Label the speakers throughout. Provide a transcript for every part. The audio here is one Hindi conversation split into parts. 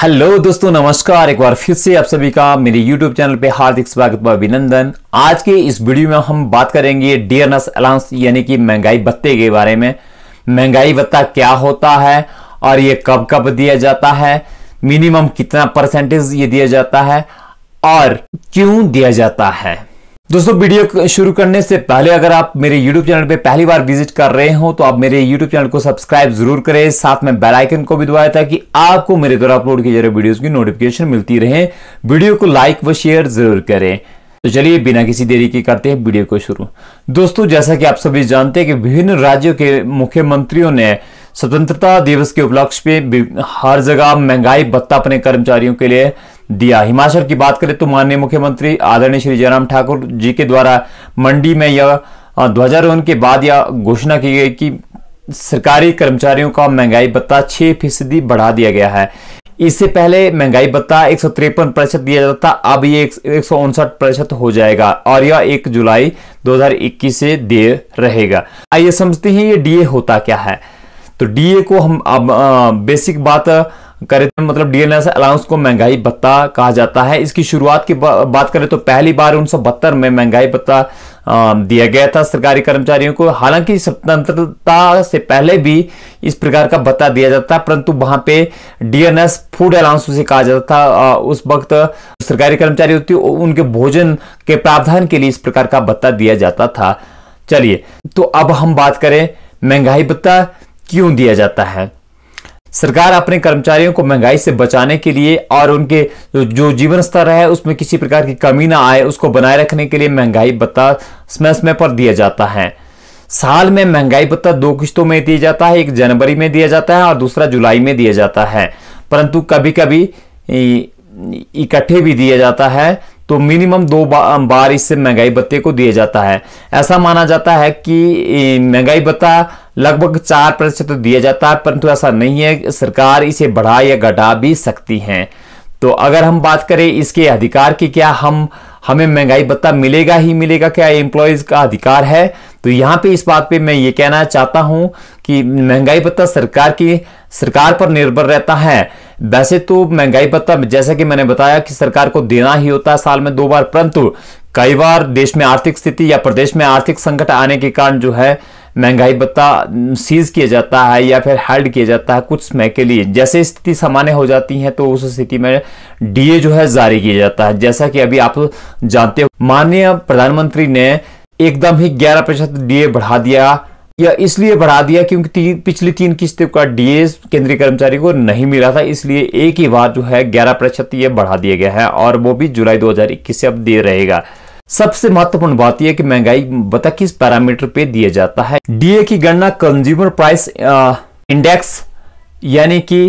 Speaker 1: हेलो दोस्तों नमस्कार एक बार फिर से आप सभी का मेरे यूट्यूब चैनल पे हार्दिक स्वागत व अभिनंदन आज के इस वीडियो में हम बात करेंगे डियरनेस अलाउंस यानी कि महंगाई भत्ते के बारे में महंगाई भत्ता क्या होता है और ये कब कब दिया जाता है मिनिमम कितना परसेंटेज ये दिया जाता है और क्यों दिया जाता है दोस्तों वीडियो शुरू करने से पहले अगर आप मेरे YouTube चैनल पे पहली बार विजिट कर रहे हो तो आप मेरे YouTube चैनल को सब्सक्राइब जरूर करें साथ में बेल आइकन को भी दबाया ताकि आपको मेरे द्वारा अपलोड किए जा रहे वीडियोस की नोटिफिकेशन मिलती रहे वीडियो को लाइक व शेयर जरूर करें तो चलिए बिना किसी देरी के करते हैं वीडियो को शुरू दोस्तों जैसा कि आप सभी जानते हैं कि विभिन्न राज्यों के मुख्यमंत्रियों ने स्वतंत्रता दिवस के उपलक्ष्य में हर जगह महंगाई भत्ता अपने कर्मचारियों के लिए दिया हिमाचल की बात करें तो माननीय मुख्यमंत्री आदरणीय श्री जयराम ठाकुर जी के द्वारा मंडी में यह ध्वजारोहण के बाद यह घोषणा की गई कि सरकारी कर्मचारियों का महंगाई भत्ता छह फीसदी बढ़ा दिया गया है इससे पहले महंगाई भत्ता एक प्रतिशत दिया जाता था अब ये एक प्रतिशत हो जाएगा और यह एक जुलाई 2021 से दे रहेगा आइए समझते हैं ये डीए होता क्या है तो डीए को हम अब बेसिक बात करें तो मतलब डीएनएस अलाउंस को महंगाई भत्ता कहा जाता है इसकी शुरुआत की बा, बात करें तो पहली बार उन्नीस में महंगाई भत्ता दिया गया था सरकारी कर्मचारियों को हालांकि स्वतंत्रता से पहले भी इस प्रकार का भत्ता दिया जाता था परंतु वहां पे डीएनएस फूड अलाउंस उसे कहा जाता था उस वक्त सरकारी कर्मचारी होती उनके भोजन के प्रावधान के लिए इस प्रकार का भत्ता दिया जाता था चलिए तो अब हम बात करें महंगाई भत्ता क्यों दिया जाता है सरकार अपने कर्मचारियों को महंगाई से बचाने के लिए और उनके जो जीवन स्तर है उसमें किसी प्रकार की कमी ना आए उसको बनाए रखने के लिए महंगाई भत्ता समय समय पर दिया जाता है साल में महंगाई भत्ता दो किस्तों में दिया जाता है एक जनवरी में दिया जाता है और दूसरा जुलाई में दिया जाता है परंतु कभी कभी इकट्ठे भी दिया जाता है तो मिनिमम दो बार इससे महंगाई भत्ते को दिया जाता है ऐसा माना जाता है कि महंगाई भत्ता लगभग चार प्रतिशत दिया जाता है परंतु ऐसा नहीं है सरकार इसे बढ़ा या घटा भी सकती है तो अगर हम बात करें इसके अधिकार की क्या हम हमें महंगाई भत्ता मिलेगा ही मिलेगा क्या एम्प्लॉयज का अधिकार है तो यहां पे इस बात पे मैं ये कहना चाहता हूं कि महंगाई भत्ता सरकार की सरकार पर निर्भर रहता है वैसे तो महंगाई भत्ता जैसा कि मैंने बताया कि सरकार को देना ही होता है साल में दो बार परंतु कई बार देश में आर्थिक स्थिति या प्रदेश में आर्थिक संकट आने के कारण जो है महंगाई भत्ता सीज किया जाता है या फिर हेल्ड किया जाता है कुछ समय के लिए जैसे स्थिति सामान्य हो जाती है तो उस स्थिति में डीए जो है जारी किया जाता है जैसा कि अभी आप जानते हो माननीय प्रधानमंत्री ने एकदम ही ग्यारह प्रतिशत डीए बढ़ा दिया या इसलिए बढ़ा दिया क्योंकि ती, पिछली तीन किस्तों का डीए केंद्रीय कर्मचारी को नहीं मिला था इसलिए एक ही बार जो है ग्यारह प्रतिशत ये बढ़ा दिया गया है और वो भी जुलाई 2021 से अब दे रहेगा सबसे महत्वपूर्ण बात यह कि महंगाई बता किस पैरामीटर पे दिया जाता है डीए की गणना कंज्यूमर प्राइस इंडेक्स यानी कि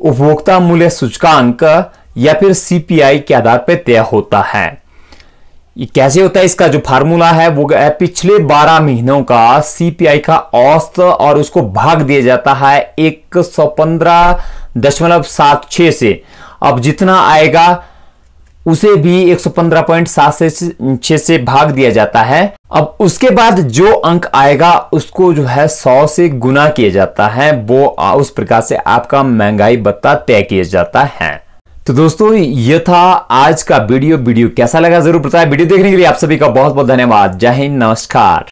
Speaker 1: उपभोक्ता मूल्य सूचकांक या फिर सीपीआई के आधार पर तय होता है ये कैसे होता है इसका जो फार्मूला है वो है पिछले 12 महीनों का सीपीआई का औसत और उसको भाग दिया जाता है एक सौ पंद्रह दशमलव सात से अब जितना आएगा उसे भी एक सौ पंद्रह पॉइंट सात से छः से भाग दिया जाता है अब उसके बाद जो अंक आएगा उसको जो है सौ से गुना किया जाता है वो उस प्रकार से आपका महंगाई भत्ता तय किया जाता है तो दोस्तों ये था आज का वीडियो वीडियो कैसा लगा जरूर बताया वीडियो देखने के लिए आप सभी का बहुत बहुत धन्यवाद जय हिंद नमस्कार